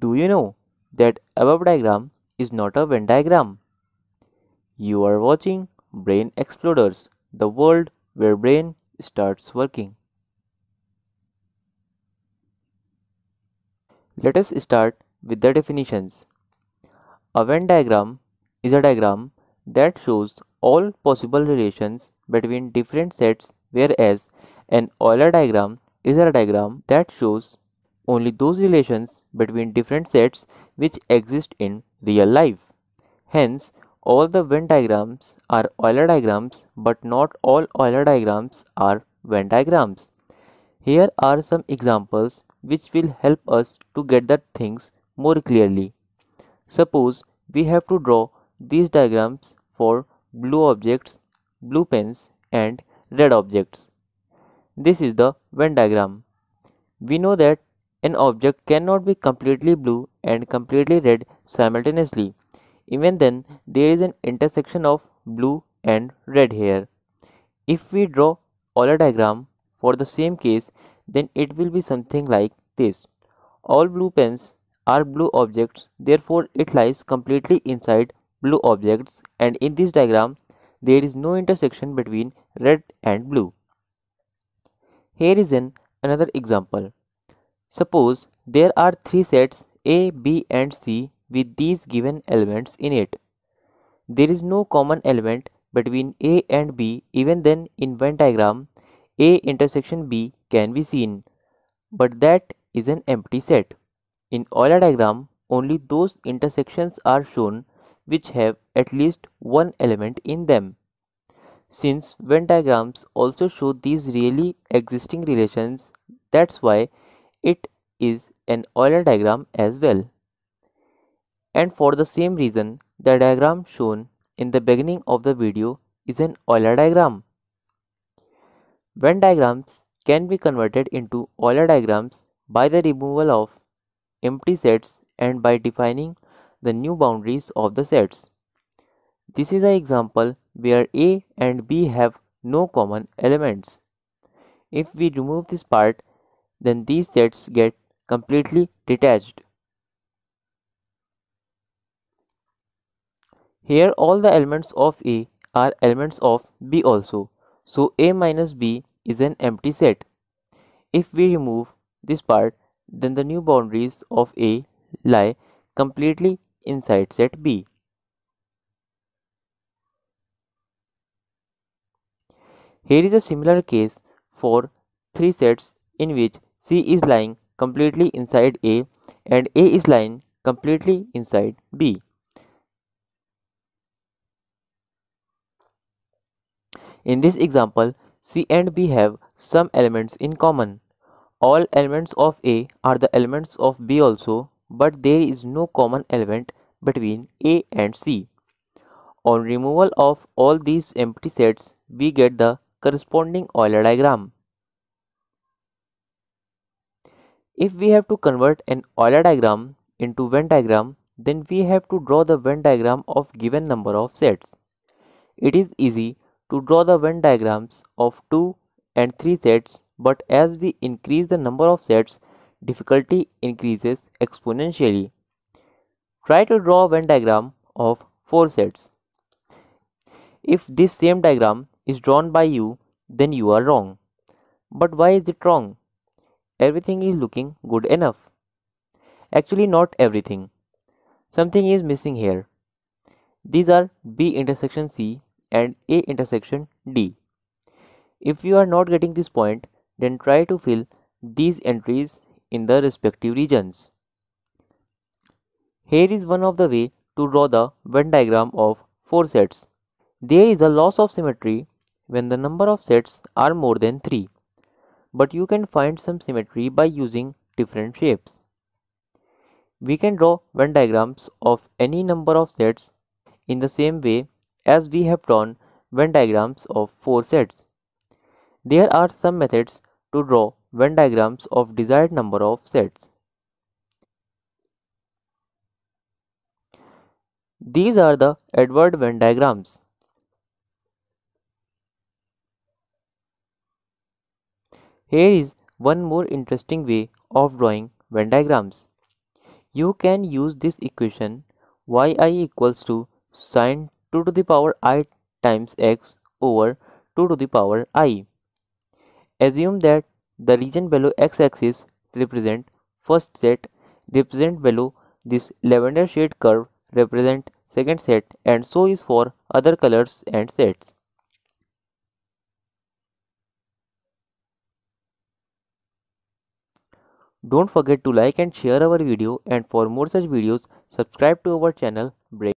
Do you know that above diagram is not a Venn diagram? You are watching Brain Exploders, the world where brain starts working. Let us start with the definitions. A Venn diagram is a diagram that shows all possible relations between different sets whereas an Euler diagram is a diagram that shows only those relations between different sets which exist in real life. Hence, all the Venn diagrams are Euler diagrams but not all Euler diagrams are Venn diagrams. Here are some examples which will help us to get the things more clearly. Suppose we have to draw these diagrams for blue objects, blue pens and red objects. This is the Venn diagram. We know that an object cannot be completely blue and completely red simultaneously. Even then, there is an intersection of blue and red here. If we draw a diagram for the same case, then it will be something like this. All blue pens are blue objects, therefore it lies completely inside blue objects and in this diagram, there is no intersection between red and blue. Here is an another example. Suppose there are three sets A, B and C with these given elements in it. There is no common element between A and B even then in Venn diagram A intersection B can be seen but that is an empty set. In Euler diagram only those intersections are shown which have at least one element in them. Since Venn diagrams also show these really existing relations that's why it is an Euler diagram as well. And for the same reason, the diagram shown in the beginning of the video is an Euler diagram. Venn diagrams can be converted into Euler diagrams by the removal of empty sets and by defining the new boundaries of the sets. This is an example where A and B have no common elements. If we remove this part, then these sets get completely detached. Here all the elements of A are elements of B also. So A minus B is an empty set. If we remove this part then the new boundaries of A lie completely inside set B. Here is a similar case for three sets in which C is lying completely inside A and A is lying completely inside B. In this example, C and B have some elements in common. All elements of A are the elements of B also, but there is no common element between A and C. On removal of all these empty sets, we get the corresponding Euler diagram. If we have to convert an Euler diagram into Venn diagram, then we have to draw the Venn diagram of given number of sets. It is easy to draw the Venn diagrams of 2 and 3 sets but as we increase the number of sets, difficulty increases exponentially. Try to draw a Venn diagram of 4 sets. If this same diagram is drawn by you, then you are wrong. But why is it wrong? everything is looking good enough. Actually not everything. Something is missing here. These are B intersection C and A intersection D. If you are not getting this point, then try to fill these entries in the respective regions. Here is one of the way to draw the Venn diagram of four sets. There is a loss of symmetry when the number of sets are more than 3 but you can find some symmetry by using different shapes. We can draw Venn diagrams of any number of sets in the same way as we have drawn Venn diagrams of four sets. There are some methods to draw Venn diagrams of desired number of sets. These are the Edward Venn diagrams. Here is one more interesting way of drawing Venn diagrams. You can use this equation yi equals to sine 2 to the power i times x over 2 to the power i. Assume that the region below x-axis represent first set, represent below this lavender shade curve represent second set and so is for other colors and sets. Don't forget to like and share our video and for more such videos subscribe to our channel Break.